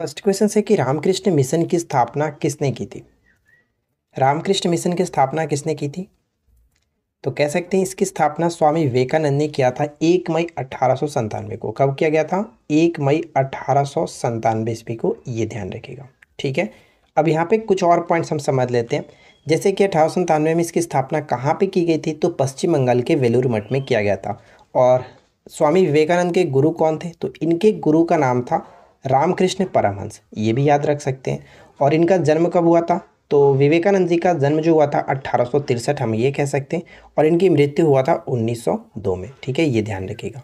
first question है कि Ramakrishna mission की स्थापना किसने की थी रामकृष्ण मिशन की स्थापना किसने की थी तो कह सकते हैं इसकी स्थापना स्वामी विवेकानंद ने किया था एक मई अठारह को कब किया गया था एक मई अठारह ईस्वी को ये ध्यान रखिएगा ठीक है अब यहाँ पे कुछ और पॉइंट्स हम समझ लेते हैं जैसे कि अठारह में इसकी स्थापना कहाँ पे की गई थी तो पश्चिम बंगाल के वेलूर मठ में किया गया था और स्वामी विवेकानंद के गुरु कौन थे तो इनके गुरु का नाम था रामकृष्ण परमहंस ये भी याद रख सकते हैं और इनका जन्म कब हुआ था तो विवेकानंद जी का जन्म जो हुआ था अट्ठारह हम ये कह सकते हैं और इनकी मृत्यु हुआ था 1902 में ठीक है ये ध्यान रखिएगा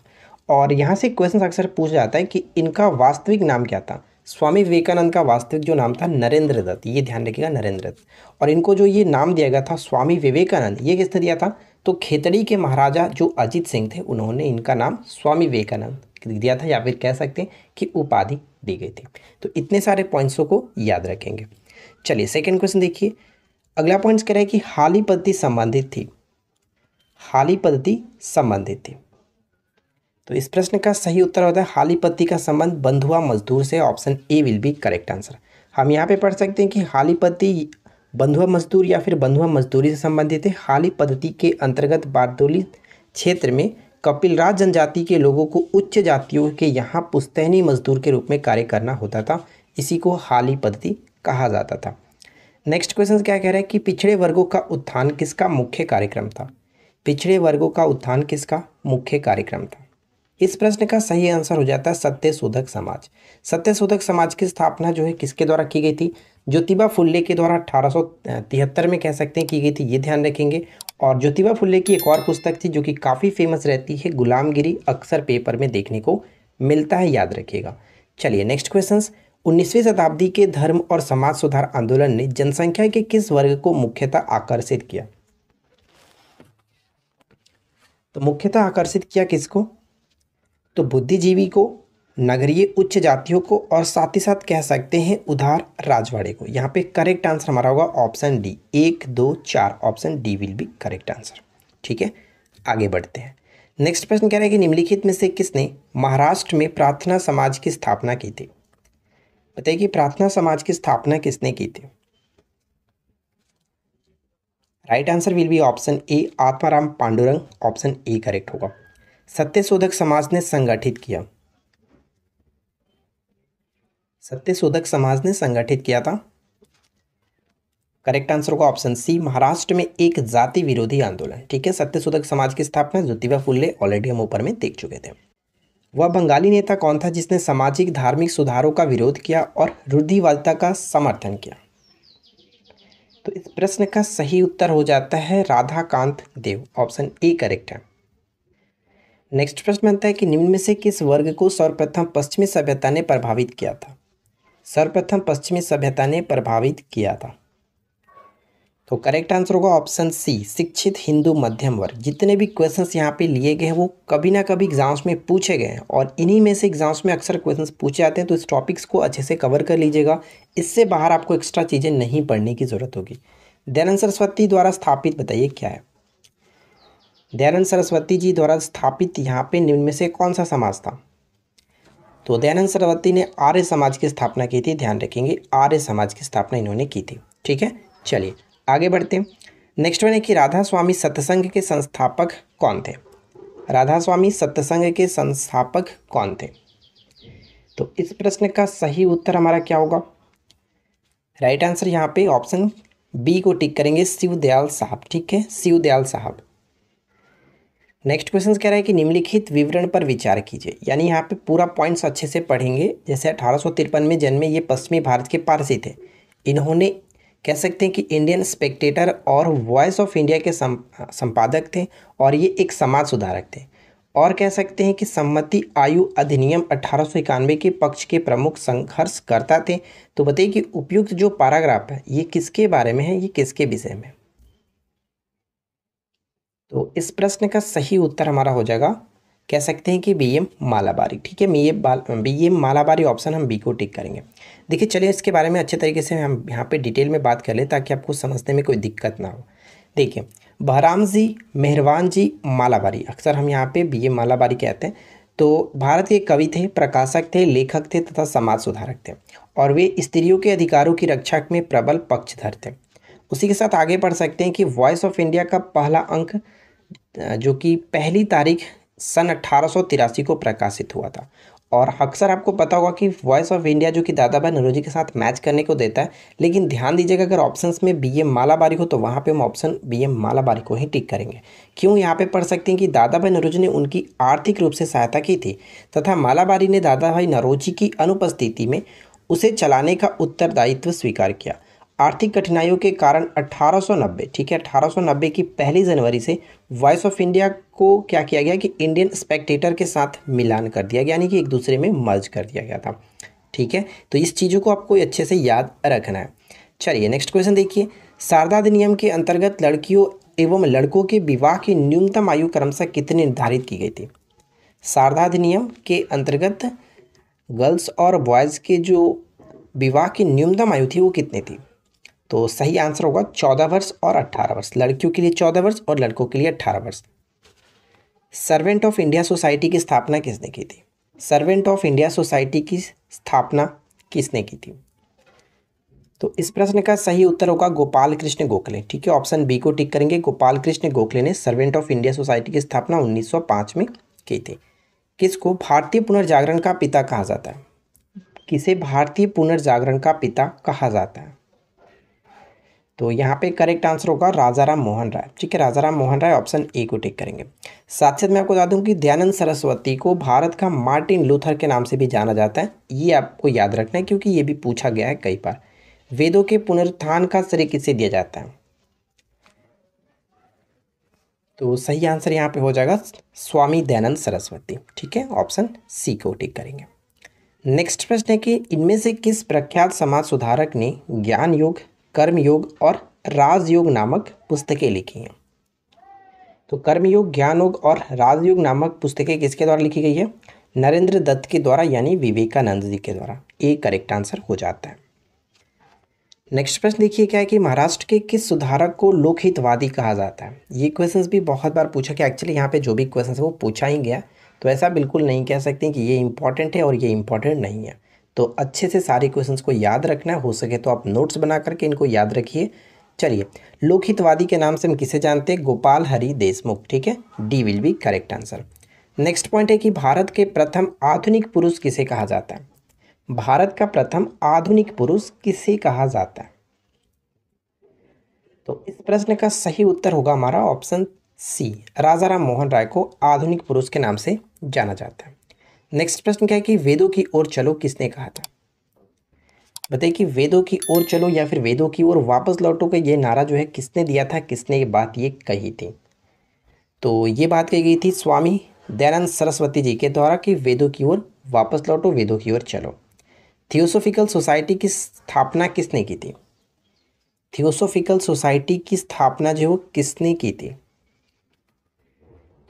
और यहाँ से क्वेश्चन अक्सर पूछा जाता है कि इनका वास्तविक नाम क्या था स्वामी विवेकानंद का वास्तविक जो नाम था नरेंद्र दत्त ये ध्यान रखिएगा नरेंद्र दत्त और इनको जो ये नाम दिया गया था स्वामी विवेकानंद ये किसने दिया था तो खेतड़ी के महाराजा जो अजीत सिंह थे उन्होंने इनका नाम स्वामी विवेकानंद दिया था या फिर कह सकते हैं कि उपाधि दी गई थी तो इतने सारे पॉइंट्सों को याद रखेंगे चलिए सेकेंड क्वेश्चन देखिए अगला पॉइंट्स कह रहा है कि हाल ही पद्धति संबंधित थी हाल ही पद्धति संबंधित थी तो इस प्रश्न का सही उत्तर होता है हाल ही पद्धति का संबंध बंधुआ मजदूर से option A will be correct answer हम यहाँ पे पढ़ सकते हैं कि हाल ही पद्धति बंधुआ मजदूर या फिर बंधुआ मजदूरी से संबंधित है हाल ही पद्धति के अंतर्गत बारदोली क्षेत्र में कपिलराज जनजाति के लोगों को उच्च जातियों के यहाँ पुस्तैनी मजदूर के रूप में कार्य करना होता था इसी को हाली पद्धति कहा जाता था नेक्स्ट क्वेश्चन क्या कह रहे हैं कि पिछड़े वर्गों का उत्थान किसका मुख्य कार्यक्रम था पिछड़े वर्गों का उत्थान किसका मुख्य कार्यक्रम था इस प्रश्न का सही आंसर हो जाता है सत्य शोधक समाज सत्य शोधक समाज की स्थापना जो है किसके द्वारा की गई थी ज्योतिबा फुल्ले के द्वारा अठारह में कह सकते हैं की गई थी ये ध्यान रखेंगे और ज्योतिबा फुल्ले की एक और पुस्तक थी जो कि काफ़ी फेमस रहती है गुलामगिरी अक्सर पेपर में देखने को मिलता है याद रखिएगा चलिए नेक्स्ट क्वेश्चन उन्नीसवीं शताब्दी के धर्म और समाज सुधार आंदोलन ने जनसंख्या के किस वर्ग को मुख्यतः आकर्षित किया तो मुख्यतः आकर्षित किया किसको तो बुद्धिजीवी को नगरीय उच्च जातियों को और साथ ही साथ कह सकते हैं उधार राजवाड़े को यहाँ पे करेक्ट आंसर हमारा होगा ऑप्शन डी एक दो चार option D will be correct answer ठीक है आगे बढ़ते हैं नेक्स्ट प्रश्न कह रहे हैं कि निम्नलिखित में से किसने महाराष्ट्र में प्रार्थना समाज की स्थापना की थी बताइए कि प्रार्थना समाज की स्थापना किसने की थी right answer will be option A Atmaram Pandurang option A correct होगा सत्यशोधक समाज ने संगठित किया सत्यशोधक समाज ने संगठित किया था करेक्ट आंसर होगा ऑप्शन सी महाराष्ट्र में एक जाति विरोधी आंदोलन ठीक है सत्यशोधक समाज की स्थापना ज्योतिबा फुल्ले ऑलरेडी हम ऊपर में देख चुके थे वह बंगाली नेता कौन था जिसने सामाजिक धार्मिक सुधारों का विरोध किया और रूढ़िवादिता का समर्थन किया तो इस प्रश्न का सही उत्तर हो जाता है Radhakant Dev option A correct है नेक्स्ट प्रश्न बनता है कि निम्न में से किस वर्ग को सर्वप्रथम पश्चिमी सभ्यता ने प्रभावित किया था सर्वप्रथम पश्चिमी सभ्यता ने प्रभावित किया था तो करेक्ट आंसर होगा ऑप्शन सी शिक्षित हिंदू मध्यम वर्ग जितने भी क्वेश्चन यहाँ पे लिए गए हैं वो कभी ना कभी एग्जाम्स में पूछे गए हैं और इन्हीं में से एग्जाम्स में अक्सर क्वेश्चन पूछे जाते हैं तो इस टॉपिक्स को अच्छे से कवर कर लीजिएगा इससे बाहर आपको एक्स्ट्रा चीज़ें नहीं पढ़ने की ज़रूरत होगी दयानंद सरस्वती द्वारा स्थापित बताइए क्या है दयानंद सरस्वती जी द्वारा स्थापित यहाँ पर निम्न में से कौन सा समाज था तो दयानंद सरस्वती ने आर्य समाज की स्थापना की थी ध्यान रखेंगे आर्य समाज की स्थापना इन्होंने की थी ठीक है चलिए आगे बढ़ते हैं नेक्स्ट वन है कि राधा स्वामी सत्संग के संस्थापक कौन थे राधा स्वामी सत्संग के संस्थापक कौन थे तो इस प्रश्न का सही उत्तर हमारा क्या होगा राइट आंसर यहाँ पे ऑप्शन बी को टिक करेंगे शिव दयाल साहब ठीक है शिव दयाल साहब नेक्स्ट क्वेश्चन कह रहा है कि निम्नलिखित विवरण पर विचार कीजिए यानी यहाँ पे पूरा पॉइंट्स अच्छे से पढ़ेंगे जैसे अठारह में जन्मे ये पश्चिमी भारत के पारसी थे इन्होंने कह सकते हैं कि इंडियन स्पेक्टेटर और वॉइस ऑफ इंडिया के संपादक थे और ये एक समाज सुधारक थे और कह सकते हैं कि सम्मति आयु अधिनियम अठारह के पक्ष के प्रमुख संघर्षकर्ता थे तो बताइए कि उपयुक्त जो पैराग्राफ है ये किसके बारे में है ये किसके विषय में तो इस प्रश्न का सही उत्तर हमारा हो जाएगा कह सकते हैं कि बी एम मालाबारी ठीक है B M B M Malabari option हम बी को टिक करेंगे देखिए चलिए इसके बारे में अच्छे तरीके से हम यहाँ पे डिटेल में बात कर लें ताकि आपको समझने में कोई दिक्कत ना हो देखिए बहराम जी मेहरवान जी मालाबारी अक्सर हम यहाँ पे बी एम मालाबारी कहते हैं तो भारत के कवि थे प्रकाशक थे लेखक थे तथा समाज सुधारक थे और वे स्त्रियों के अधिकारों की रक्षा में प्रबल पक्षधर थे उसी के साथ आगे बढ़ सकते हैं कि वॉइस ऑफ इंडिया का पहला अंक जो कि पहली तारीख सन अट्ठारह को प्रकाशित हुआ था और अक्सर आपको पता होगा कि वॉइस ऑफ इंडिया जो कि दादा भाई नरोजी के साथ मैच करने को देता है लेकिन ध्यान दीजिएगा अगर ऑप्शंस में बी एम मालाबारी हो तो वहाँ पे हम ऑप्शन बी एम मालाबारी को ही टिक करेंगे क्यों यहाँ पे पढ़ सकते हैं कि दादा भाई नरोजी ने उनकी आर्थिक रूप से सहायता की थी तथा मालाबारी ने दादा भाई नरोजी की अनुपस्थिति में उसे चलाने का उत्तरदायित्व स्वीकार किया आर्थिक कठिनाइयों के कारण 1890 ठीक है 1890 की पहली जनवरी से वॉइस ऑफ इंडिया को क्या किया गया कि इंडियन स्पेक्टेटर के साथ मिलान कर दिया गया यानी कि एक दूसरे में मर्ज कर दिया गया था ठीक है तो इस चीज़ों को आपको अच्छे से याद रखना है चलिए नेक्स्ट क्वेश्चन देखिए शारदा अधिनियम के अंतर्गत लड़कियों एवं लड़कों के विवाह की न्यूनतम आयु क्रमशः कितनी निर्धारित की गई थी शारदा अधिनियम के अंतर्गत गर्ल्स और बॉयज़ के जो विवाह की न्यूनतम आयु थी वो कितनी थी तो सही आंसर होगा चौदह वर्ष और अट्ठारह वर्ष लड़कियों के लिए चौदह वर्ष और लड़कों के लिए अट्ठारह वर्ष सर्वेंट ऑफ इंडिया सोसाइटी की स्थापना किसने की थी सर्वेंट ऑफ इंडिया सोसाइटी की स्थापना किसने की थी तो इस प्रश्न का सही उत्तर होगा गोपाल कृष्ण गोखले ठीक है ऑप्शन बी को टिक करेंगे गोपाल कृष्ण गोखले ने सर्वेंट ऑफ इंडिया सोसाइटी की स्थापना 1905 में की थी किसको भारतीय पुनर्जागरण का पिता कहा जाता है किसे भारतीय पुनर्जागरण का पिता कहा जाता है तो यहाँ पे करेक्ट आंसर होगा राजा राम मोहन राय ठीक है राजा राम मोहन राय ऑप्शन ए को टिक करेंगे साथ साथ मैं आपको बता दूँ कि दयानंद सरस्वती को भारत का मार्टिन लूथर के नाम से भी जाना जाता है ये आपको याद रखना है क्योंकि ये भी पूछा गया है कई बार वेदों के पुनरुत्थान का श्रेय किसे दिया जाता है तो सही आंसर यहाँ पे हो जाएगा स्वामी दयानंद सरस्वती ठीक है ऑप्शन सी को टिक करेंगे नेक्स्ट प्रश्न है कि इनमें से किस प्रख्यात समाज सुधारक ने ज्ञान योग कर्मयोग और राजयोग नामक पुस्तकें लिखी हैं तो कर्मयोग ज्ञानयोग और राजयोग नामक पुस्तकें किसके द्वारा लिखी गई है नरेंद्र दत्त के द्वारा यानी विवेकानंद जी के द्वारा ये करेक्ट आंसर हो जाता है नेक्स्ट प्रश्न देखिए क्या है कि महाराष्ट्र के किस सुधारक को लोकहितवादी कहा जाता है ये क्वेश्चंस भी बहुत बार पूछा गया एक्चुअली यहाँ पे जो भी क्वेश्चन है वो पूछा ही गया तो ऐसा बिल्कुल नहीं कह सकते कि ये इंपॉर्टेंट है और ये इंपॉर्टेंट नहीं है तो अच्छे से सारे क्वेश्चन को याद रखना हो सके तो आप नोट्स बना करके इनको याद रखिए चलिए लोकहितवादी के नाम से हम किसे जानते हैं गोपाल हरि देशमुख ठीक है D will be correct answer next point है कि भारत के प्रथम आधुनिक पुरुष किसे कहा जाता है भारत का प्रथम आधुनिक पुरुष किसे कहा जाता है तो इस प्रश्न का सही उत्तर होगा हमारा ऑप्शन सी राजा राम मोहन राय को आधुनिक पुरुष के नाम से जाना जाता है नेक्स्ट प्रश्न क्या है कि वेदों की ओर चलो किसने कहा था बताइए कि वेदों की ओर चलो या फिर वेदों की ओर वापस लौटो का ये नारा जो है किसने दिया था किसने ये बात ये कही थी तो ये बात कही गई थी स्वामी दयानंद सरस्वती जी के द्वारा कि वेदों की ओर वापस लौटो वेदों की ओर चलो थियोसोफिकल सोसाइटी की स्थापना किसने की थी थियोसोफिकल सोसाइटी की स्थापना जो है वो किसने की थी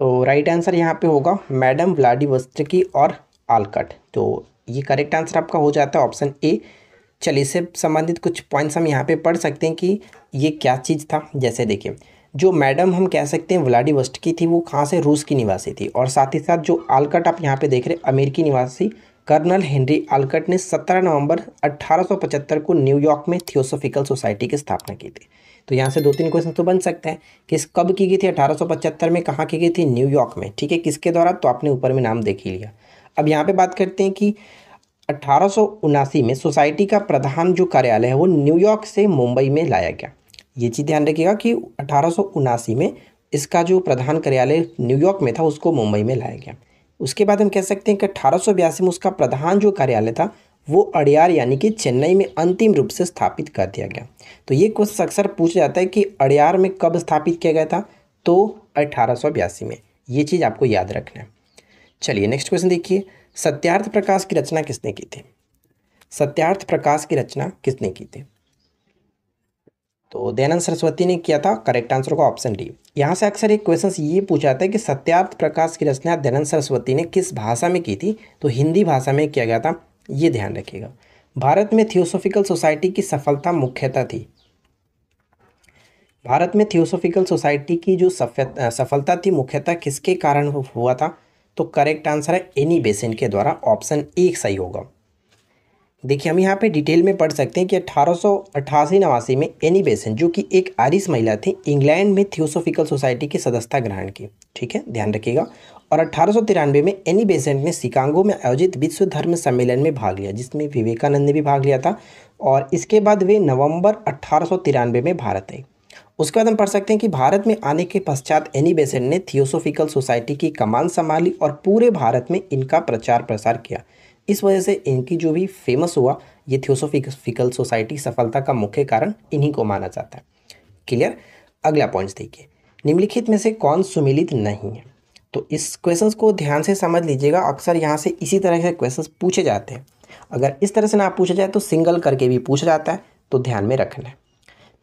तो राइट आंसर यहाँ पे होगा मैडम व्लाडिवस्टकी और आलकट तो ये करेक्ट आंसर आपका हो जाता है ऑप्शन ए चलिए इससे संबंधित कुछ पॉइंट्स हम यहाँ पे पढ़ सकते हैं कि ये क्या चीज़ था जैसे देखिए जो मैडम हम कह सकते हैं व्लाडिवस्ट की थी वो कहाँ से रूस की निवासी थी और साथ ही साथ जो आलकट आप यहाँ पे देख रहे हैं अमेरिकी निवासी कर्नल हेनरी आलकट ने 17 नवंबर 1875 को न्यूयॉर्क में थियोसोफिकल सोसाइटी की स्थापना की थी तो यहाँ से दो तीन क्वेश्चन तो बन सकते हैं किस कब की गई थी अठारह में कहाँ की गई थी न्यूयॉर्क में ठीक है किसके द्वारा तो आपने ऊपर में नाम देख ही लिया अब यहाँ पर बात करते हैं कि अठारह में सोसाइटी का प्रधान जो कार्यालय है वो न्यूयॉर्क से मुंबई में लाया गया ये चीज़ ध्यान रखिएगा कि अठारह में इसका जो प्रधान कार्यालय न्यूयॉर्क में था उसको मुंबई में लाया गया उसके बाद हम कह सकते हैं कि अठारह में उसका प्रधान जो कार्यालय था वो अड़ियार यानी कि चेन्नई में अंतिम रूप से स्थापित कर दिया गया तो ये क्वेश्चन अक्सर पूछा जाता है कि अड़ियार में कब स्थापित किया गया था तो अठारह में ये चीज़ आपको याद रखना है चलिए नेक्स्ट क्वेश्चन देखिए सत्यार्थ प्रकाश की रचना किसने की थी सत्यार्थ प्रकाश की रचना किसने की थी तो दयानंद सरस्वती ने किया था करेक्ट आंसर का ऑप्शन डी यहाँ से अक्सर एक क्वेश्चन ये पूछा जाता है कि सत्यार्थ प्रकाश की रचना दयानंद सरस्वती ने किस भाषा में की थी तो हिंदी भाषा में किया गया था ये ध्यान रखिएगा भारत में थियोसोफिकल सोसाइटी की सफलता मुख्यतः थी भारत में थियोसोफिकल सोसाइटी की जो सफलता थी मुख्यतः किसके कारण हुआ था तो करेक्ट आंसर है एनी बेसिन के द्वारा ऑप्शन एक सही होगा देखिए हम यहाँ पे डिटेल में पढ़ सकते हैं कि अठारह सौ नवासी में एनी बेसन जो कि एक आरिस महिला थी इंग्लैंड में थियोसोफिकल सोसाइटी की सदस्यता ग्रहण की ठीक है ध्यान रखिएगा और अठारह में एनी बेसेंट ने शिकागो में आयोजित विश्व धर्म सम्मेलन में भाग लिया जिसमें विवेकानंद ने भी भाग लिया था और इसके बाद वे नवंबर अट्ठारह में भारत आए उसके बाद हम पढ़ सकते हैं कि भारत में आने के पश्चात एनी बेसेंट ने थियोसोफिकल सोसाइटी की कमान संभाली और पूरे भारत में इनका प्रचार प्रसार किया इस वजह से इनकी जो भी फेमस हुआ ये थियोसोफिकल सोसाइटी सफलता का मुख्य कारण इन्हीं को माना जाता है क्लियर अगला पॉइंट देखिए निम्नलिखित में से कौन सुमिलित नहीं है तो इस क्वेश्चंस को ध्यान से समझ लीजिएगा अक्सर यहाँ से इसी तरह से क्वेश्चंस पूछे जाते हैं अगर इस तरह से ना पूछा जाए तो सिंगल करके भी पूछा जाता है तो ध्यान में रखना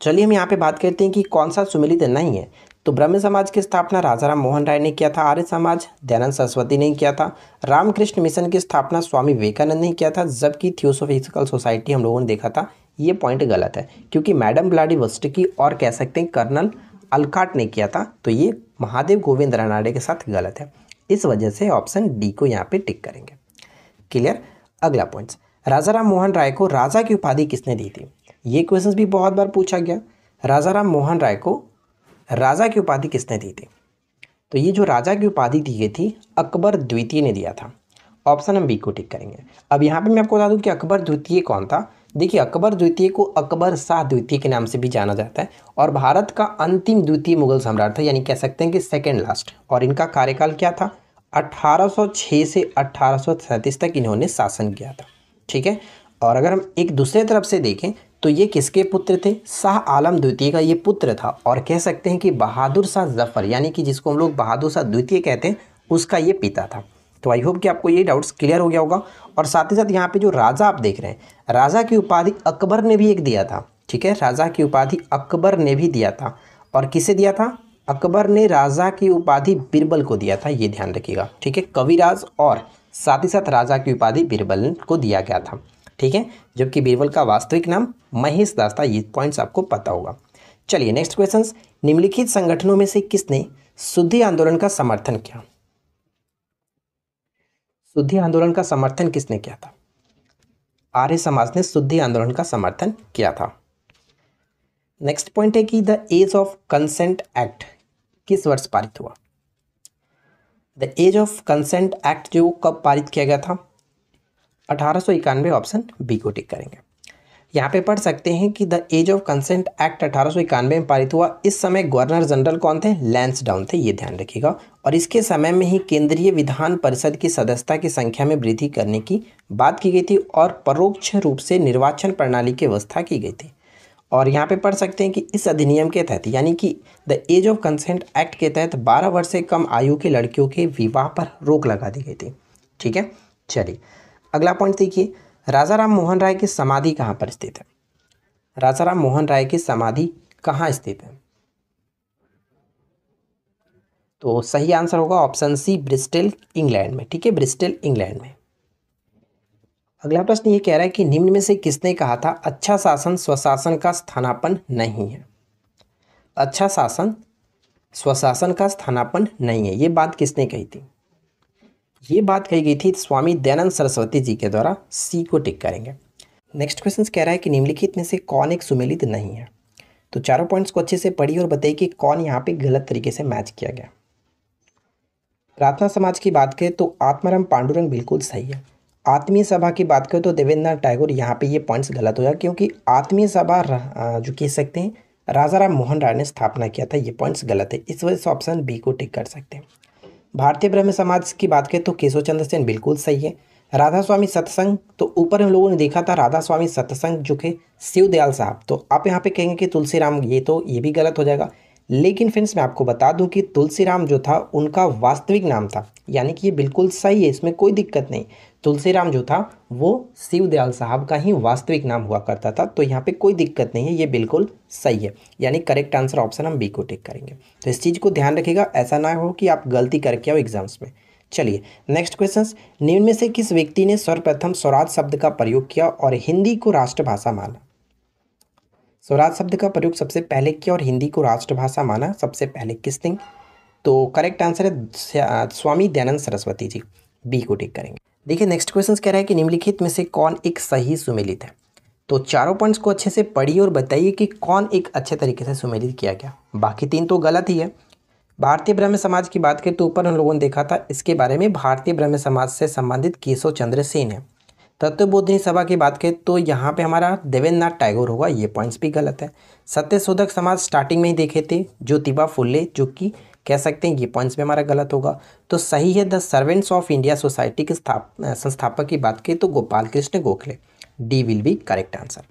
चलिए हम यहाँ पे बात करते हैं कि कौन सा सुमिलित नहीं है तो ब्रह्म समाज की स्थापना राजा राम मोहन राय ने किया था आर्य समाज दयानंद सरस्वती ने किया था रामकृष्ण मिशन की स्थापना स्वामी विवेकानंद ने किया था जबकि थियोसोफिकल सोसाइटी हम लोगों ने देखा था ये पॉइंट गलत है क्योंकि मैडम ब्लाडी की और कह सकते हैं कर्नल अलकाट ने किया था तो ये महादेव गोविंद रानाडे के साथ गलत है इस वजह से ऑप्शन डी को यहाँ पे टिक करेंगे क्लियर अगला पॉइंट्स राजा राम मोहन राय को राजा की उपाधि किसने दी थी ये क्वेश्चन भी बहुत बार पूछा गया राजा राम मोहन राय को राजा की उपाधि किसने दी थी तो ये जो राजा की उपाधि दी गई थी अकबर द्वितीय ने दिया था ऑप्शन हम बी को टिक करेंगे अब यहाँ पे मैं आपको बता दूँ कि अकबर द्वितीय कौन था देखिए अकबर द्वितीय को अकबर शाह द्वितीय के नाम से भी जाना जाता है और भारत का अंतिम द्वितीय मुगल सम्राट था यानी कह सकते हैं कि सेकेंड लास्ट और इनका कार्यकाल क्या था 1806 से अट्ठारह तक इन्होंने शासन किया था ठीक है और अगर हम एक दूसरे तरफ से देखें तो ये किसके पुत्र थे शाह आलम द्वितीय का ये पुत्र था और कह सकते हैं कि बहादुर शाह जफ़र यानी कि जिसको हम लोग बहादुर शाह द्वितीय कहते हैं उसका ये पिता था तो आई होप कि आपको ये डाउट्स क्लियर हो गया होगा और साथ ही साथ यहाँ पे जो राजा आप देख रहे हैं राजा की उपाधि अकबर ने भी एक दिया था ठीक है राजा की उपाधि अकबर ने भी दिया था और किसे दिया था अकबर ने राजा की उपाधि बिरबल को दिया था ये ध्यान रखिएगा ठीक है कविराज और साथ ही साथ राजा की उपाधि बिरबल को दिया गया था ठीक है जबकि बिरबल का वास्तविक नाम महेश दास था ये पॉइंट्स आपको पता होगा चलिए नेक्स्ट क्वेश्चन निम्नलिखित संगठनों में से किसने शुद्धि आंदोलन का समर्थन किया शुद्धि आंदोलन का समर्थन किसने किया था आर्य समाज ने शुद्धि आंदोलन का समर्थन किया था नेक्स्ट पॉइंट है कि the Age of Consent Act किस वर्ष पारित हुआ the Age of Consent Act जो कब पारित किया गया था अठारह ऑप्शन बी को टिक करेंगे यहाँ पे पढ़ सकते हैं कि the Age of Consent Act अठारह में पारित हुआ इस समय गवर्नर जनरल कौन थे लैंस डाउन थे ये ध्यान रखिएगा और इसके समय में ही केंद्रीय विधान परिषद की सदस्यता की संख्या में वृद्धि करने की बात की गई थी और परोक्ष रूप से निर्वाचन प्रणाली की व्यवस्था की गई थी और यहाँ पे पढ़ सकते हैं कि इस अधिनियम के तहत यानी कि the Age of Consent Act के तहत 12 वर्ष से कम आयु के लड़कियों के विवाह पर रोक लगा दी गई थी ठीक है चलिए अगला पॉइंट देखिए राजा राम मोहन राय की समाधि कहाँ पर स्थित है राजा राम मोहन राय की समाधि कहाँ स्थित है तो सही आंसर होगा ऑप्शन सी ब्रिस्टल इंग्लैंड में ठीक है ब्रिस्टल इंग्लैंड में अगला प्रश्न ये कह रहा है कि निम्न में से किसने कहा था अच्छा शासन स्वशासन का स्थानापन नहीं है अच्छा शासन स्वशासन का स्थानापन नहीं है ये बात किसने कही थी ये बात कही गई थी स्वामी दयानंद सरस्वती जी के द्वारा सी को टिक करेंगे नेक्स्ट क्वेश्चन कह रहा है कि निम्नलिखित में से कौन एक सुमेलित नहीं है तो चारों पॉइंट्स को अच्छे से पढ़िए और बताइए कि कौन यहाँ पे गलत तरीके से मैच किया गया प्रार्थना समाज की बात करें तो आत्माराम पांडुरंग बिल्कुल सही है आत्मीय सभा की बात करें तो देवेंद्र टैगोर यहाँ पे ये पॉइंट्स गलत हो गया क्योंकि आत्मीय सभा जो कह सकते हैं राजा राम मोहन राय ने स्थापना किया था ये पॉइंट्स गलत है इस वजह से ऑप्शन बी को टिक कर सकते हैं भारतीय ब्रह्म समाज की बात करें तो केशव चंद्र सेन बिल्कुल सही है राधा स्वामी सत्संग तो ऊपर हम लोगों ने देखा था राधा स्वामी सत्संग जो कि शिवदयाल साहब तो आप यहाँ पे कहेंगे कि तुलसीराम ये तो ये भी गलत हो जाएगा लेकिन फ्रेंड्स मैं आपको बता दूं कि तुलसीराम जो था उनका वास्तविक नाम था यानी कि ये बिल्कुल सही है इसमें कोई दिक्कत नहीं तुलसीराम जो था वो शिवदयाल साहब का ही वास्तविक नाम हुआ करता था तो यहाँ पे कोई दिक्कत नहीं है ये बिल्कुल सही है यानी करेक्ट आंसर ऑप्शन हम बी को टिक करेंगे तो इस चीज़ को ध्यान रखिएगा ऐसा ना हो कि आप गलती करके आओ एग्जाम्स में चलिए नेक्स्ट क्वेश्चन निम्न में से किस व्यक्ति ने सर्वप्रथम स्वराज शब्द का प्रयोग किया और हिंदी को राष्ट्रभाषा माना स्वराज शब्द का प्रयोग सबसे पहले किया और हिंदी को राष्ट्रभाषा माना सबसे पहले किस थिंग तो करेक्ट आंसर है स्वामी दयानंद सरस्वती जी बी को टिक करेंगे देखिए नेक्स्ट क्वेश्चन कह रहा है कि निम्नलिखित में से कौन एक सही सुमेलित है तो चारों पॉइंट्स को अच्छे से पढ़िए और बताइए कि कौन एक अच्छे तरीके से सुमेलित किया गया बाकी तीन तो गलत ही है भारतीय ब्रह्म समाज की बात करें तो ऊपर हम लोगों ने देखा था इसके बारे में भारतीय ब्रह्म समाज से संबंधित केशव चंद्र सेन है तत्व बोधनी सभा की बात करें तो यहाँ पे हमारा देवेंद्र नाथ टैगोर होगा ये पॉइंट्स भी गलत है सत्यशोधक समाज स्टार्टिंग में ही देखे थे ज्योतिबा फुल्ले जो कि कह सकते हैं ये पॉइंट्स भी हमारा गलत होगा तो सही है the Servants of India Society के संस्थापक की बात की तो Gopal Krishna Gokhale D will be correct answer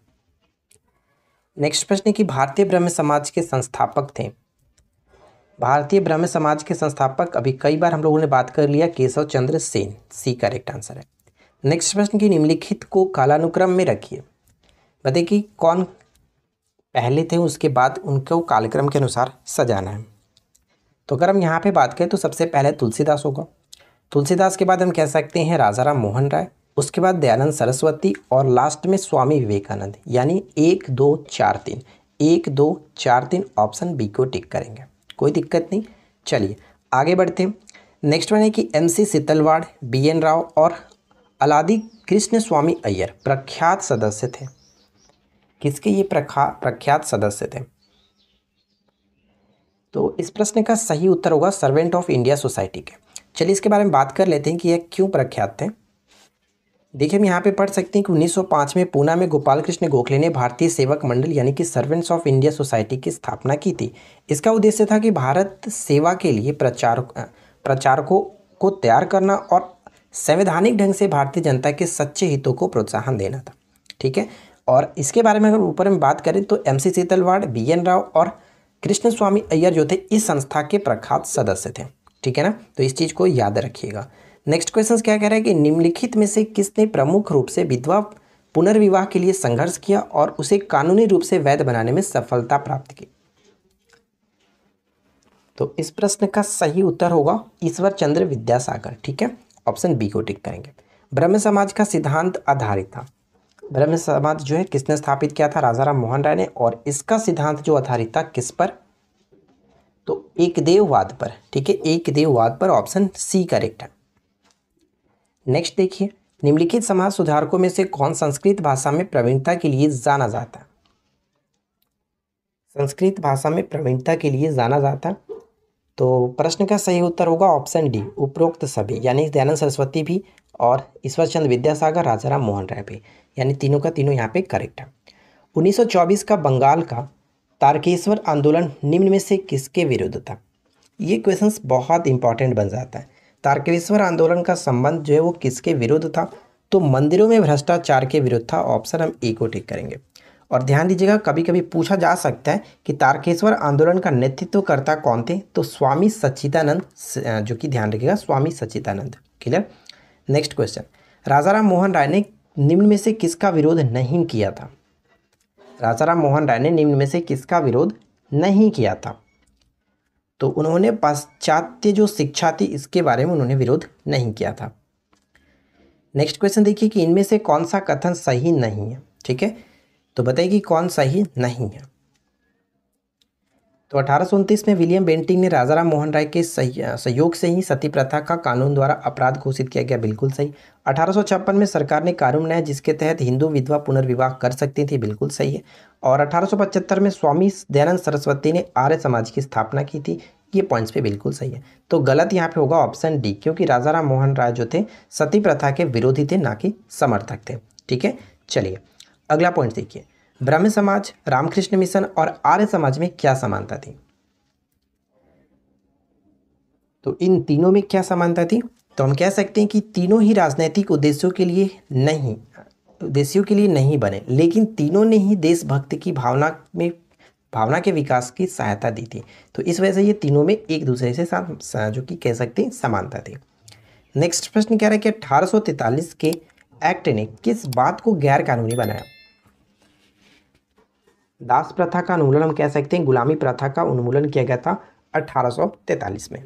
next प्रश्न कि भारतीय ब्रह्म समाज के संस्थापक थे भारतीय ब्रह्म समाज के संस्थापक अभी कई बार हम लोगों ने बात कर लिया Keshav Chandra Sen C correct answer है नेक्स्ट प्रश्न की निम्नलिखित को कालानुक्रम में रखिए बताइए कि कौन पहले थे उसके बाद उनको कालक्रम के अनुसार सजाना है तो अगर हम यहाँ पे बात करें तो सबसे पहले तुलसीदास होगा तुलसीदास के बाद हम कह सकते हैं राजा राम मोहन राय उसके बाद दयानंद सरस्वती और लास्ट में स्वामी विवेकानंद यानी एक दो चार तीन एक दो चार तीन ऑप्शन बी को टिक करेंगे कोई दिक्कत नहीं चलिए आगे बढ़ते हैं नेक्स्ट वन है कि M C Setalvad B N Rao और अलादी कृष्ण स्वामी अय्यर प्रख्यात सदस्य थे किसके ये प्रख्या प्रख्यात सदस्य थे तो इस प्रश्न का सही उत्तर होगा सर्वेंट ऑफ इंडिया सोसाइटी के चलिए इसके बारे में बात कर लेते हैं कि यह क्यों प्रख्यात थे देखिए हम यहाँ पे पढ़ सकते हैं कि 1905 में पूना में गोपाल कृष्ण गोखले ने भारतीय सेवक मंडल यानी कि सर्वेंट्स ऑफ इंडिया सोसाइटी की स्थापना की थी इसका उद्देश्य था कि भारत सेवा के लिए प्रचार प्रचारकों को तैयार करना और संवैधानिक ढंग से भारतीय जनता के सच्चे हितों को प्रोत्साहन देना था ठीक है और इसके बारे में अगर ऊपर में बात करें तो M C Setalvad B N Rao और कृष्ण स्वामी अय्यर जो थे इस संस्था के प्रख्यात सदस्य थे ठीक है ना तो इस चीज़ को याद रखिएगा नेक्स्ट क्वेश्चन क्या कह रहा है कि निम्नलिखित में से किसने प्रमुख रूप से विधवा पुनर्विवाह के लिए संघर्ष किया और उसे कानूनी रूप से वैध बनाने में सफलता प्राप्त की तो इस प्रश्न का सही उत्तर होगा ईश्वर चंद्र विद्यासागर ठीक है ऑप्शन बी को टिक करेंगे ब्रह्म समाज का सिद्धांत आधारित था ब्रह्म समाज जो है किसने स्थापित किया था राजा राम मोहन राय ने और इसका सिद्धांत जो आधारित था किस पर तो एक देववाद पर ठीक है एक देववाद पर ऑप्शन सी करेक्ट है नेक्स्ट देखिए निम्नलिखित समाज सुधारकों में से कौन संस्कृत भाषा में प्रवीणता के लिए जाना जाता संस्कृत भाषा में प्रवीणता के लिए जाना जाता तो प्रश्न का सही उत्तर होगा ऑप्शन डी उपरोक्त सभी यानी दयानंद सरस्वती भी और ईश्वर चंद्र विद्यासागर राजाराम मोहन राय भी यानी तीनों का तीनों यहाँ पे करेक्ट है 1924 का बंगाल का तारकेश्वर आंदोलन निम्न में से किसके विरुद्ध था ये क्वेश्चन बहुत इंपॉर्टेंट बन जाता है तारकेश्वर आंदोलन का संबंध जो है वो किसके विरुद्ध था तो मंदिरों में भ्रष्टाचार के विरुद्ध था ऑप्शन हम ए को ठीक करेंगे और ध्यान दीजिएगा कभी कभी पूछा जा सकता है कि तारकेश्वर आंदोलन का नेतृत्वकर्ता कौन थे तो स्वामी सच्चिदानंद जो कि ध्यान रखिएगा Swami Sachchidanand clear next question Rajaram Mohan Roy ने निम्न में से किसका विरोध नहीं किया था राजाराम मोहन राय ने निम्न में से किसका विरोध नहीं किया था तो उन्होंने पाश्चात्य जो शिक्षा थी इसके बारे में उन्होंने विरोध नहीं किया था नेक्स्ट क्वेश्चन देखिए कि इनमें से कौन सा कथन सही नहीं है ठीक है तो बताइए कि कौन सही नहीं है तो अठारह में विलियम बेंटिंग ने राजाराम मोहन राय के सहयोग से ही सती प्रथा का कानून द्वारा अपराध घोषित किया गया बिल्कुल सही अठारह में सरकार ने कानून बनाया जिसके तहत हिंदू विधवा पुनर्विवाह कर सकती थी बिल्कुल सही है और अठारह में स्वामी दयानंद सरस्वती ने आर्य समाज की स्थापना की थी ये पॉइंट्स पे बिल्कुल सही है तो गलत यहाँ पे होगा ऑप्शन डी क्योंकि राजाराम मोहन राय जो थे सती प्रथा के विरोधी थे ना कि समर्थक थे ठीक है चलिए अगला पॉइंट देखिए ब्रह्म समाज रामकृष्ण मिशन और आर्य समाज में क्या समानता थी तो इन तीनों में क्या समानता थी तो हम कह सकते हैं कि तीनों ही राजनैतिक उद्देश्यों के लिए नहीं उद्देश्यों के लिए नहीं बने लेकिन तीनों ने ही देशभक्त की भावना में भावना के विकास की सहायता दी थी तो इस वजह से ये तीनों में एक दूसरे से साथ जो कि कह सकते हैं समानता थी नेक्स्ट प्रश्न कह रहा है कि अठारह के एक्ट ने किस बात को गैर कानूनी बनाया दास प्रथा का उन्मूलन हम कह सकते हैं गुलामी प्रथा का उन्मूलन किया गया था अठारह में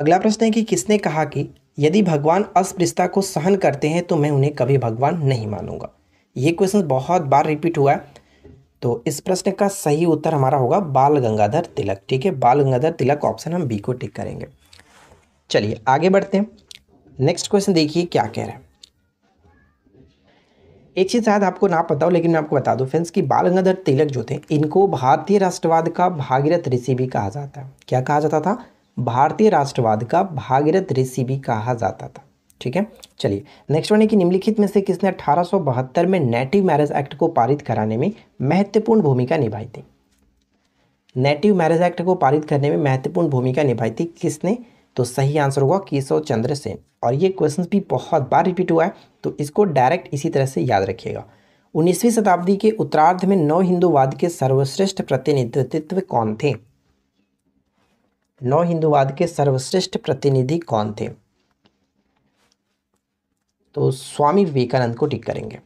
अगला प्रश्न है कि किसने कहा कि यदि भगवान अस्पृश्यता को सहन करते हैं तो मैं उन्हें कभी भगवान नहीं मानूंगा ये क्वेश्चन बहुत बार रिपीट हुआ है तो इस प्रश्न का सही उत्तर हमारा होगा बाल गंगाधर तिलक ठीक है बाल गंगाधर तिलक ऑप्शन हम बी को टिक करेंगे चलिए आगे बढ़ते हैं नेक्स्ट क्वेश्चन देखिए क्या कह रहे हैं एक चीज़ शायद आपको ना पता हो लेकिन मैं आपको बता दूं फ्रेंड्स कि बाल गंगाधर तिलक जो थे इनको भारतीय राष्ट्रवाद का भागीरथ ऋषि भी कहा जाता है क्या कहा जाता था भारतीय राष्ट्रवाद का भागीरथ ऋषि भी कहा जाता था ठीक है चलिए नेक्स्ट वन है कि निम्नलिखित में से किसने अठारह में नेटिव मैरिज एक्ट को पारित कराने में महत्वपूर्ण भूमिका निभाई थी नेटिव मैरिज एक्ट को पारित करने में महत्वपूर्ण भूमिका निभाई थी किसने तो सही आंसर होगा केशव चंद्र सेन और ये क्वेश्चन भी बहुत बार रिपीट हुआ है तो इसको डायरेक्ट इसी तरह से याद रखिएगा उन्नीसवीं शताब्दी के उत्तरार्ध में नव हिंदूवाद के सर्वश्रेष्ठ प्रतिनिधित्व कौन थे नौ हिंदूवाद के सर्वश्रेष्ठ प्रतिनिधि कौन थे तो स्वामी विवेकानंद को टिक करेंगे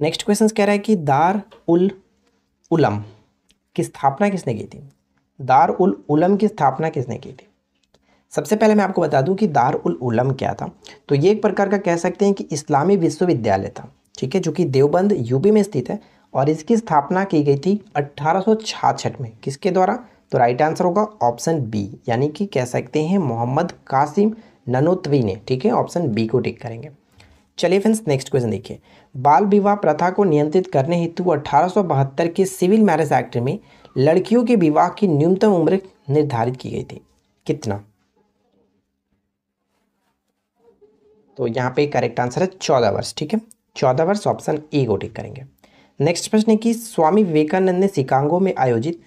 नेक्स्ट क्वेश्चन कह रहा है कि दार उल उलम की स्थापना किसने की थी दार उल उलम की स्थापना किसने की थी सबसे पहले मैं आपको बता दूं कि दार उल उलम क्या था तो ये एक प्रकार का कह सकते हैं कि इस्लामी विश्वविद्यालय था ठीक है जो कि देवबंद यूपी में स्थित है और इसकी स्थापना की गई थी अट्ठारह में किसके द्वारा तो राइट आंसर होगा ऑप्शन बी यानी कि कह सकते हैं मोहम्मद कासिम ननोत्वी ने ठीक है ऑप्शन बी को टिक करेंगे चलिए फ्रेंड्स नेक्स्ट क्वेश्चन देखिए बाल विवाह प्रथा को नियंत्रित करने हेतु अठारह के सिविल मैरिज एक्ट में लड़कियों के विवाह की न्यूनतम उम्र निर्धारित की गई थी कितना तो यहाँ पे करेक्ट आंसर है चौदह वर्ष ठीक है चौदह वर्ष ऑप्शन ए को टिक करेंगे नेक्स्ट प्रश्न है कि स्वामी विवेकानंद ने शिकांगो में आयोजित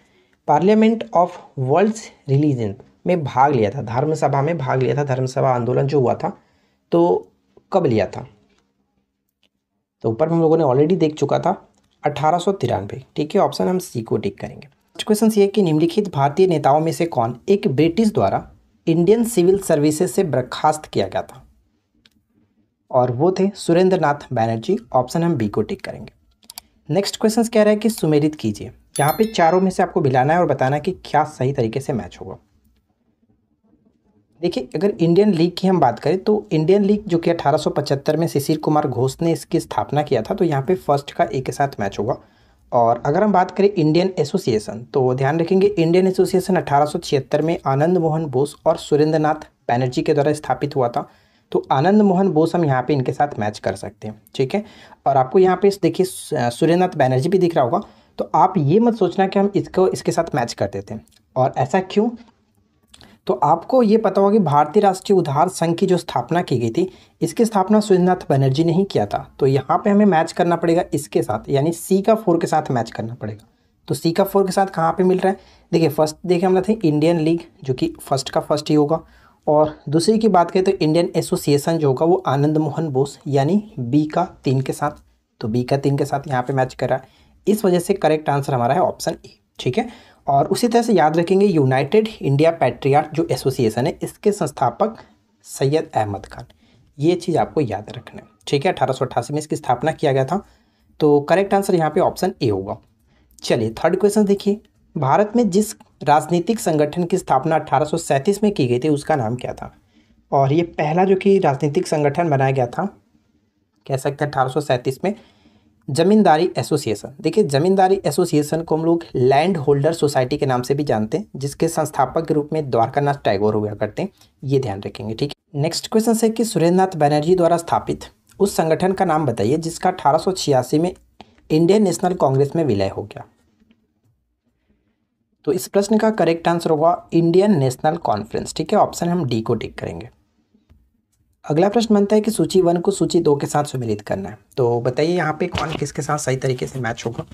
पार्लियामेंट ऑफ वर्ल्ड रिलीजन में भाग लिया था धर्मसभा में भाग लिया था धर्मसभा आंदोलन जो हुआ था तो कब लिया था तो ऊपर हम लोगों ने ऑलरेडी देख चुका था अठारह ठीक है ऑप्शन हम सी को टिक करेंगे नेक्स्ट क्वेश्चन ये कि निम्नलिखित भारतीय नेताओं में से कौन एक ब्रिटिश द्वारा इंडियन सिविल सर्विसेज से बर्खास्त किया गया था और वो थे सुरेंद्र नाथ बैनर्जी ऑप्शन हम बी को टिक करेंगे नेक्स्ट क्वेश्चन कह रहा है कि सुमेरित कीजिए यहाँ पे चारों में से आपको मिलाना है और बताना है कि क्या सही तरीके से मैच होगा देखिए अगर इंडियन लीग की हम बात करें तो इंडियन लीग जो कि 1875 में शिशिर कुमार घोष ने इसकी स्थापना किया था तो यहाँ पे फर्स्ट का ए के साथ मैच होगा और अगर हम बात करें इंडियन एसोसिएशन तो ध्यान रखेंगे इंडियन एसोसिएशन अठारह में आनंद मोहन बोस और सुरेंद्र नाथ बैनर्जी के द्वारा स्थापित हुआ था तो आनंद मोहन बोस हम यहाँ पे इनके साथ मैच कर सकते हैं ठीक है और आपको यहाँ पे देखिए सूर्यनाथ बैनर्जी भी दिख रहा होगा तो आप ये मत सोचना कि हम इसको इसके साथ मैच कर देते हैं और ऐसा क्यों तो आपको ये पता होगा कि भारतीय राष्ट्रीय उधार संघ की जो स्थापना की गई थी इसकी स्थापना सूर्यनाथ बनर्जी ने ही किया था तो यहाँ पे हमें मैच करना पड़ेगा इसके साथ यानी सी का फोर के साथ मैच करना पड़ेगा तो सी का फोर के साथ कहाँ पे मिल रहा है देखिए फर्स्ट देखिए हम लोग इंडियन लीग जो कि फर्स्ट का फर्स्ट ही होगा और दूसरी की बात करें तो इंडियन एसोसिएशन जो होगा वो आनंद मोहन बोस यानी बी का तीन के साथ तो बी का तीन के साथ यहाँ पे मैच कर रहा है इस वजह से करेक्ट आंसर हमारा है ऑप्शन ए ठीक है और उसी तरह से याद रखेंगे यूनाइटेड इंडिया पैट्रियाट जो एसोसिएशन है इसके संस्थापक सैयद अहमद खान ये चीज़ आपको याद रखना है ठीक है अठारह में इसकी स्थापना किया गया था तो करेक्ट आंसर यहाँ पर ऑप्शन ए होगा चलिए थर्ड क्वेश्चन देखिए भारत में जिस राजनीतिक संगठन की स्थापना अठारह में की गई थी उसका नाम क्या था और ये पहला जो कि राजनीतिक संगठन बनाया गया था कह सकते हैं अठारह में ज़मींदारी एसोसिएशन देखिए ज़मींदारी एसोसिएशन को हम लोग लैंड होल्डर सोसाइटी के नाम से भी जानते हैं जिसके संस्थापक के रूप में द्वारकानाथ टैगोर हुआ करते हैं ये ध्यान रखेंगे ठीक है नेक्स्ट क्वेश्चन है कि सुरेंद्रनाथ बनर्जी द्वारा स्थापित उस संगठन का नाम बताइए जिसका अठारह में इंडियन नेशनल कांग्रेस में विलय हो गया तो इस प्रश्न का करेक्ट आंसर होगा इंडियन नेशनल कॉन्फ्रेंस ठीक है ऑप्शन हम डी को टिक करेंगे अगला प्रश्न बनता है कि सूची वन को सूची दो के साथ सम्मिलित करना है तो बताइए यहाँ पे कौन किसके साथ सही तरीके से मैच होगा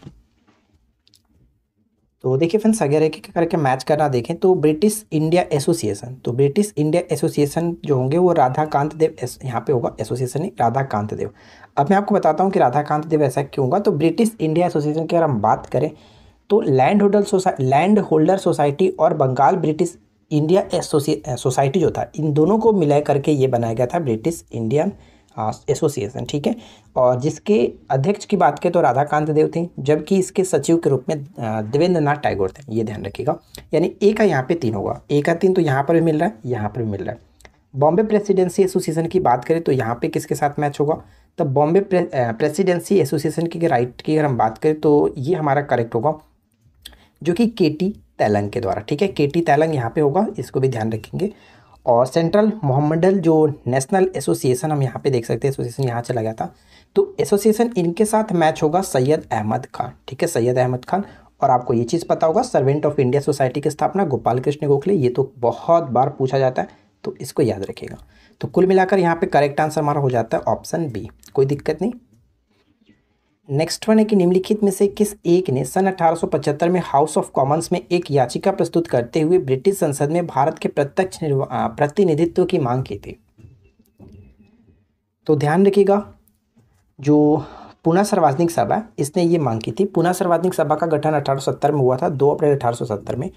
तो देखिए फ्रेंड्स अगर एक एक करके मैच करना देखें तो ब्रिटिश इंडिया एसोसिएशन तो ब्रिटिश इंडिया एसोसिएशन जो होंगे वो राधाकांत देव यहाँ पे होगा एसोसिएशन ही राधाकांत देव अब मैं आपको बताता हूँ कि राधाकांत देव ऐसा क्यों होगा तो ब्रिटिश इंडिया एसोसिएशन की अगर हम बात करें तो Land Holder Society Land Holder Society और बंगाल ब्रिटिश इंडिया सोसाइटी जो था इन दोनों को मिला करके ये बनाया गया था ब्रिटिश इंडियन एसोसिएशन ठीक है और जिसके अध्यक्ष की बात करें तो राधाकांत देव थे जबकि इसके सचिव के रूप में देवेंद्र नाथ टैगोर थे ये ध्यान रखिएगा यानी ए का यहाँ पे तीन होगा ए का तीन तो यहाँ पर भी मिल रहा है यहाँ पर भी मिल रहा है बॉम्बे प्रेसिडेंसी एसोसिएशन की बात करें तो यहाँ पे किसके साथ मैच होगा तो बॉम्बे प्रेसिडेंसी एसोसिएशन की राइट की अगर हम बात करें तो ये हमारा करेक्ट होगा जो कि के टी तैलंग के द्वारा ठीक है के टी तैलंग यहाँ पे होगा इसको भी ध्यान रखेंगे और सेंट्रल मोहम्मडल जो नेशनल एसोसिएशन हम यहाँ पे देख सकते हैं एसोसिएशन यहाँ चला गया था तो एसोसिएशन इनके साथ मैच होगा सैयद अहमद खान ठीक है सैयद अहमद खान और आपको ये चीज़ पता होगा सर्वेंट ऑफ इंडिया सोसाइटी की स्थापना गोपाल कृष्ण गोखले ये तो बहुत बार पूछा जाता है तो इसको याद रखिएगा तो कुल मिलाकर यहाँ पे करेक्ट आंसर हमारा हो जाता है ऑप्शन बी कोई दिक्कत नहीं नेक्स्ट वन है कि निम्नलिखित में से किस एक ने सन 1875 में हाउस ऑफ कॉमन्स में एक याचिका प्रस्तुत करते हुए ब्रिटिश संसद में भारत के प्रत्यक्ष प्रतिनिधित्व की मांग की थी तो ध्यान रखिएगा जो पुनः सार्वजनिक सभा इसने ये मांग की थी पुनः सार्वजनिक सभा का गठन 1870 में हुआ था दो अप्रैल 1870 में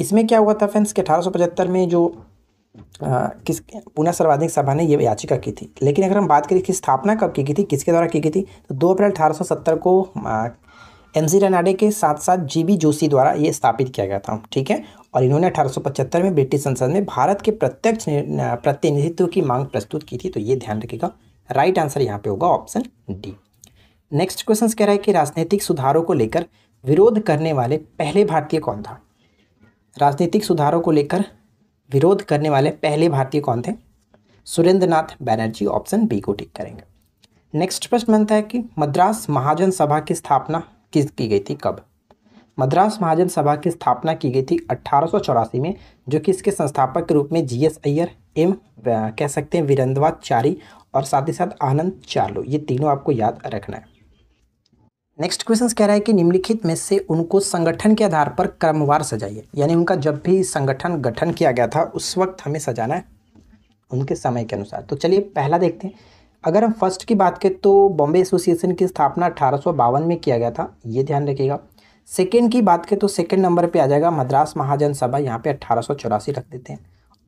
इसमें क्या हुआ था फ्रेंड्स कि अठारह में जो किस पुनः सर्वाधिक सभा ने यह याचिका की थी लेकिन अगर हम बात करें कि स्थापना कब की गई थी किसके द्वारा की गई थी तो दो अप्रैल अठारह को एम जी रनाडे के साथ साथ जी बी जोशी द्वारा ये स्थापित किया गया था ठीक है और इन्होंने 1875 में ब्रिटिश संसद में भारत के प्रत्यक्ष प्रतिनिधित्व की मांग प्रस्तुत की थी तो ये ध्यान रखिएगा राइट आंसर यहाँ पे होगा ऑप्शन डी नेक्स्ट क्वेश्चन कह रहा है कि राजनीतिक सुधारों को लेकर विरोध करने वाले पहले भारतीय कौन था राजनीतिक सुधारों को लेकर विरोध करने वाले पहले भारतीय कौन थे सुरेंद्र नाथ बैनर्जी ऑप्शन बी को टिक करेंगे नेक्स्ट प्रश्न बनता है कि मद्रास महाजन सभा की स्थापना किस की गई थी कब मद्रास महाजन सभा की स्थापना की गई थी अट्ठारह में जो कि इसके संस्थापक के रूप में जी एस अय्यर एम कह सकते हैं वीरंदवाचारी और साथ ही साथ आनंद चार्लो ये तीनों आपको याद रखना है नेक्स्ट क्वेश्चन कह रहा है कि निम्नलिखित में से उनको संगठन के आधार पर क्रमवार सजाइए यानी उनका जब भी संगठन गठन किया गया था उस वक्त हमें सजाना है उनके समय के अनुसार तो चलिए पहला देखते हैं अगर हम फर्स्ट की बात करें तो बॉम्बे एसोसिएशन की स्थापना अठारह में किया गया था ये ध्यान रखिएगा सेकेंड की बात करें तो सेकेंड नंबर पर आ जाएगा मद्रास महाजन सभा यहाँ पर अट्ठारह रख देते हैं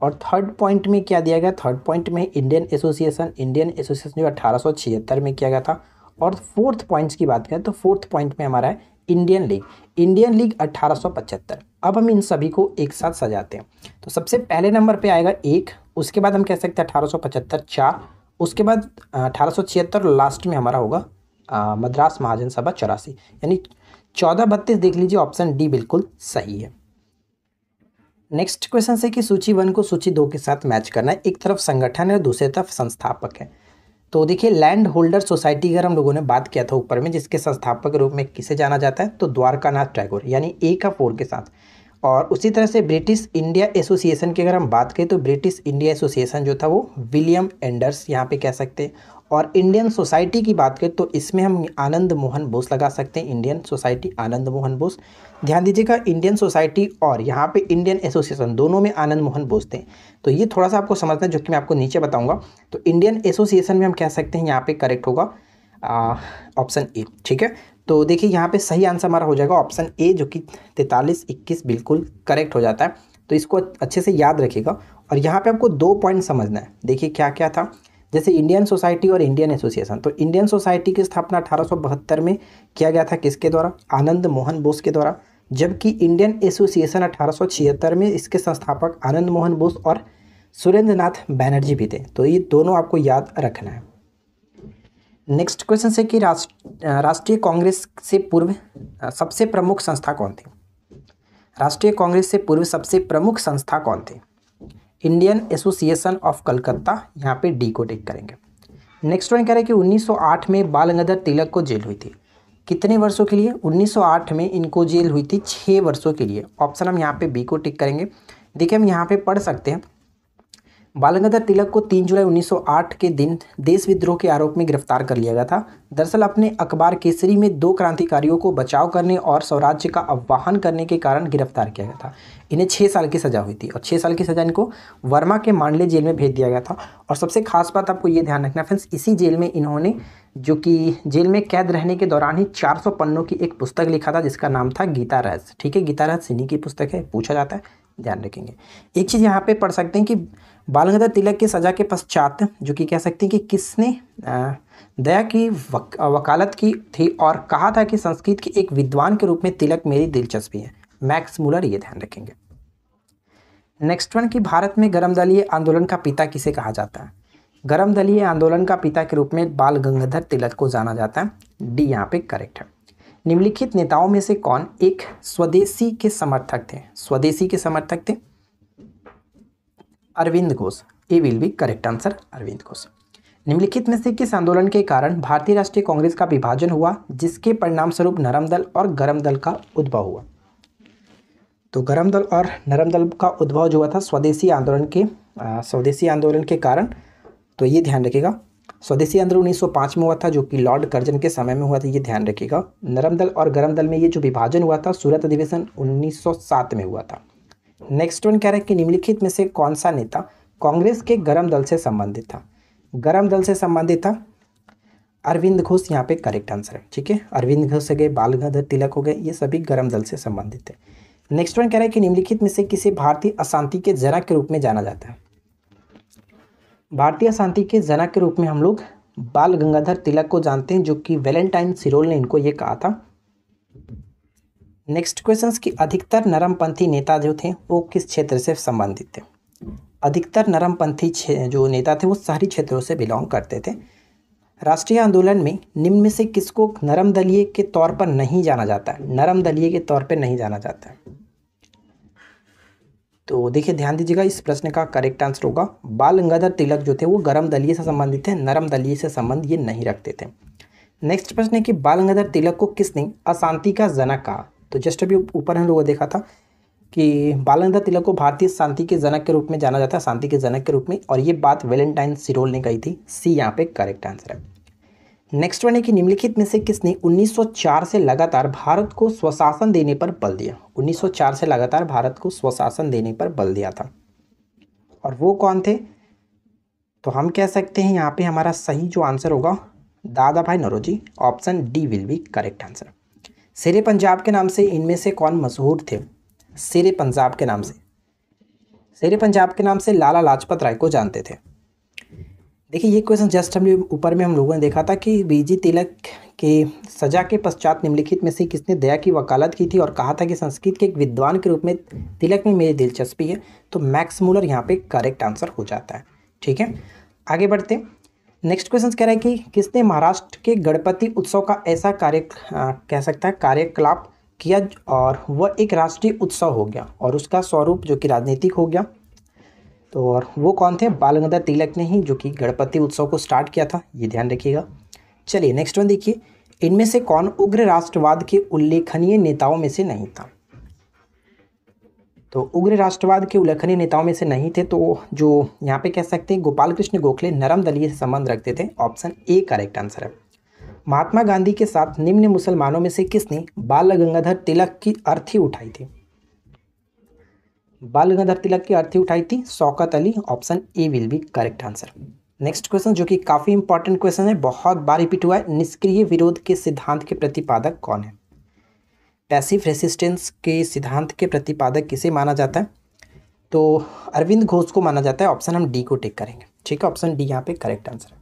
और थर्ड पॉइंट में क्या दिया गया थर्ड पॉइंट में इंडियन एसोसिएशन इंडियन एसोसिएशन जो अट्ठारह में किया गया था और फोर्थ पॉइंट्स की बात करें तो फोर्थ पॉइंट में हमारा है इंडियन लीग इंडियन लीग अट्ठारह अब हम इन सभी को एक साथ सजाते हैं तो सबसे पहले नंबर पे आएगा एक उसके बाद हम कह सकते हैं अठारह चार उसके बाद अठारह लास्ट में हमारा होगा आ, मद्रास महाजन सभा चौरासी यानी चौदह बत्तीस देख लीजिए ऑप्शन डी बिल्कुल सही है नेक्स्ट क्वेश्चन से कि सूची वन को सूची दो के साथ मैच करना है एक तरफ संगठन है और दूसरी तरफ संस्थापक है तो देखिए लैंड होल्डर सोसाइटी अगर हम लोगों ने बात किया था ऊपर में जिसके संस्थापक रूप में किसे जाना जाता है तो द्वारकानाथ टैगोर यानी ए का फोर के साथ और उसी तरह से ब्रिटिश इंडिया एसोसिएशन की अगर हम बात करें तो ब्रिटिश इंडिया एसोसिएशन जो था वो विलियम एंडर्स यहाँ पे कह सकते हैं और इंडियन सोसाइटी की बात करें तो इसमें हम आनंद मोहन बोस लगा सकते हैं इंडियन सोसाइटी आनंद मोहन बोस ध्यान दीजिएगा इंडियन सोसाइटी और यहाँ पे इंडियन एसोसिएशन दोनों में आनंद मोहन बोस थे तो ये थोड़ा सा आपको समझना है जो कि मैं आपको नीचे बताऊँगा तो इंडियन एसोसिएशन में हम कह सकते हैं यहाँ पर करेक्ट होगा ऑप्शन ए ठीक है तो देखिए यहाँ पर सही आंसर हमारा हो जाएगा ऑप्शन ए जो कि तैंतालीस इक्कीस बिल्कुल करेक्ट हो जाता है तो इसको अच्छे से याद रखिएगा और यहाँ पे आपको दो पॉइंट समझना है देखिए क्या क्या था जैसे इंडियन सोसाइटी और इंडियन एसोसिएशन तो इंडियन सोसाइटी की स्थापना अठारह में किया गया था किसके द्वारा आनंद मोहन बोस के द्वारा जबकि इंडियन एसोसिएशन अठारह में इसके संस्थापक आनंद मोहन बोस और सुरेंद्र नाथ बैनर्जी भी थे तो ये दोनों आपको याद रखना है नेक्स्ट क्वेश्चन से कि राष्ट्र राष्ट्रीय कांग्रेस से पूर्व सबसे प्रमुख संस्था कौन थी राष्ट्रीय कांग्रेस से पूर्व सबसे प्रमुख संस्था कौन थी इंडियन एसोसिएशन ऑफ कलकत्ता यहाँ पे डी को टिक करेंगे नेक्स्ट वन कह रहे हैं कि 1908 में बाल गंगाधर तिलक को जेल हुई थी कितने वर्षों के लिए 1908 में इनको जेल हुई थी छः वर्षों के लिए ऑप्शन हम यहाँ पे बी को टिक करेंगे देखिए हम यहाँ पे पढ़ सकते हैं बाल गंगाधर तिलक को 3 जुलाई 1908 के दिन देश विद्रोह के आरोप में गिरफ्तार कर लिया गया था दरअसल अपने अखबार केसरी में दो क्रांतिकारियों को बचाव करने और स्वराज्य का आह्वान करने के कारण गिरफ्तार किया गया था इन्हें छः साल की सज़ा हुई थी और छः साल की सज़ा इनको वर्मा के मांडले जेल में भेज दिया गया था और सबसे खास बात आपको ये ध्यान रखना फ्रेंड्स इसी जेल में इन्होंने जो कि जेल में कैद रहने के दौरान ही चार पन्नों की एक पुस्तक लिखा था जिसका नाम था गीता रहस्य ठीक है गीता रहस्य इन्हीं की पुस्तक है पूछा जाता है ध्यान रखेंगे एक चीज़ यहाँ पर पढ़ सकते हैं कि बाल गंगाधर तिलक की सज़ा के पश्चात जो कि कह सकते हैं कि किसने दया की वक, वकालत की थी और कहा था कि संस्कृत के एक विद्वान के रूप में तिलक मेरी दिलचस्पी है मैक्स मूलर ये ध्यान रखेंगे नेक्स्ट वन कि भारत में गर्म दलीय आंदोलन का पिता किसे कहा जाता है गर्म दलीय आंदोलन का पिता के रूप में बाल गंगाधर तिलक को जाना जाता है डी यहाँ पे करेक्ट है निम्नलिखित नेताओं में से कौन एक स्वदेशी के समर्थक थे स्वदेशी के समर्थक थे Aurobindo Ghosh A will be correct answer Aurobindo Ghosh निम्नलिखित में से किस आंदोलन के कारण भारतीय राष्ट्रीय कांग्रेस का विभाजन हुआ जिसके परिणामस्वरूप नरम दल और गरम दल का उद्भव हुआ तो गरम दल और नरम दल का उद्भव जो हुआ था स्वदेशी आंदोलन के स्वदेशी आंदोलन के कारण तो ये ध्यान रखिएगा स्वदेशी आंदोलन 1905 में हुआ था जो कि लॉर्ड कर्जन के समय में हुआ था ये ध्यान रखिएगा नरम दल और गरम दल में ये जो विभाजन हुआ था सूरत अधिवेशन 1907 में हुआ था नेक्स्ट वन कह रहा है कि निम्नलिखित में से कौन सा नेता कांग्रेस के गरम दल से संबंधित था गरम दल से संबंधित था अरविंद घोष यहाँ पे करेक्ट आंसर है ठीक है अरविंद घोष हो गए बाल गंगाधर तिलक हो गए ये सभी गरम दल से संबंधित है नेक्स्ट वन कह रहा है कि निम्नलिखित में से किसे भारतीय अशांति के जनक के रूप में जाना जाता है भारतीय अशांति के जनक के रूप में हम लोग बाल गंगाधर तिलक को जानते हैं जो कि वेलेंटाइन सिरोल ने इनको ये कहा था नेक्स्ट क्वेश्चन की अधिकतर नरमपंथी नेता जो थे वो किस क्षेत्र से संबंधित थे अधिकतर नरमपंथी जो नेता थे वो शहरी क्षेत्रों से बिलोंग करते थे राष्ट्रीय आंदोलन में निम्न में से किसको नरम दलीय के तौर पर नहीं जाना जाता नरम दलीय के तौर पर नहीं जाना जाता तो देखिए ध्यान दीजिएगा इस प्रश्न का करेक्ट आंसर होगा बाल गंगाधर तिलक जो थे वो गर्म दलीय से संबंधित थे नरम दलीय से संबंध ये नहीं रखते थे नेक्स्ट प्रश्न है कि बाल गंगाधर तिलक को किसने अशांति का जनक कहा तो जस्ट अभी ऊपर हम लोगों देखा था कि बालगंगा तिलक को भारतीय शांति के जनक के रूप में जाना जाता है शांति के जनक के रूप में और ये बात वेलेंटाइन सिरोल ने कही थी सी यहाँ पे करेक्ट आंसर है नेक्स्ट वन है कि निम्नलिखित में से किसने 1904 से लगातार भारत को स्वशासन देने पर बल दिया 1904 से लगातार भारत को स्वशासन देने पर बल दिया था और वो कौन थे तो हम कह सकते हैं यहाँ पे हमारा सही जो आंसर होगा Dadabhai Naoroji option D will be correct answer शेर पंजाब के नाम से इनमें से कौन मशहूर थे शेर पंजाब के नाम से शेर पंजाब के नाम से लाला लाजपत राय को जानते थे देखिए ये क्वेश्चन जस्ट हम ऊपर में हम लोगों ने देखा था कि बीजी तिलक के सजा के पश्चात निम्नलिखित में से किसने दया की वकालत की थी और कहा था कि संस्कृत के एक विद्वान के रूप में तिलक में मेरी दिलचस्पी है तो मैक्स मूलर यहाँ पे करेक्ट आंसर हो जाता है ठीक है आगे बढ़ते हैं नेक्स्ट क्वेश्चन कह रहा है कि किसने महाराष्ट्र के गणपति उत्सव का ऐसा कार्य कह सकता है कार्यकलाप किया और वह एक राष्ट्रीय उत्सव हो गया और उसका स्वरूप जो कि राजनीतिक हो गया तो और वो कौन थे बाल गंगाधर तिलक ने ही जो कि गणपति उत्सव को स्टार्ट किया था ये ध्यान रखिएगा चलिए नेक्स्ट वन देखिए इनमें से कौन उग्र राष्ट्रवाद के उल्लेखनीय नेताओं में से नहीं था तो उग्र राष्ट्रवाद के उल्लेखनीय नेताओं में से नहीं थे तो जो यहाँ पे कह सकते हैं गोपाल कृष्ण गोखले नरम दलीय से संबंध रखते थे ऑप्शन ए करेक्ट आंसर है महात्मा गांधी के साथ निम्न मुसलमानों में से किसने बाल गंगाधर तिलक की अर्थी उठाई थी बाल गंगाधर तिलक की अर्थी उठाई थी Shaukat Ali option A will be correct answer next question जो कि काफ़ी इंपॉर्टेंट क्वेश्चन है बहुत बार रिपीट हुआ है निष्क्रिय विरोध के सिद्धांत के प्रतिपादक कौन है पैसिव रेसिस्टेंस के सिद्धांत के प्रतिपादक किसे माना जाता है तो अरविंद घोष को माना जाता है ऑप्शन हम डी को टिक करेंगे ठीक है ऑप्शन डी यहाँ पे करेक्ट आंसर है